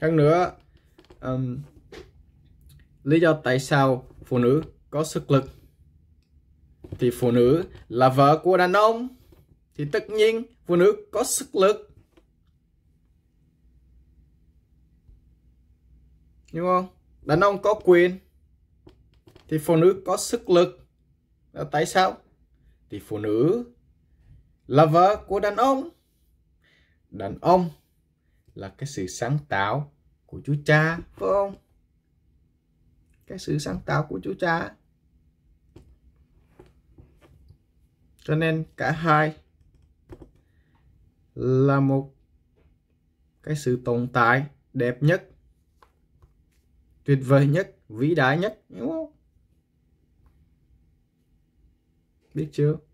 Khác nữa, um, lý do tại sao phụ nữ có sức lực thì phụ nữ là vợ của đàn ông thì tất nhiên phụ nữ có sức lực đúng không đàn ông có quyền thì phụ nữ có sức lực là tại sao thì phụ nữ là vợ của đàn ông đàn ông là cái sự sáng tạo của Chúa Cha phải không? Cái sự sáng tạo của Chúa Cha. Cho nên cả hai là một cái sự tồn tại đẹp nhất, tuyệt vời nhất, vĩ đại nhất, đúng không? Biết chưa?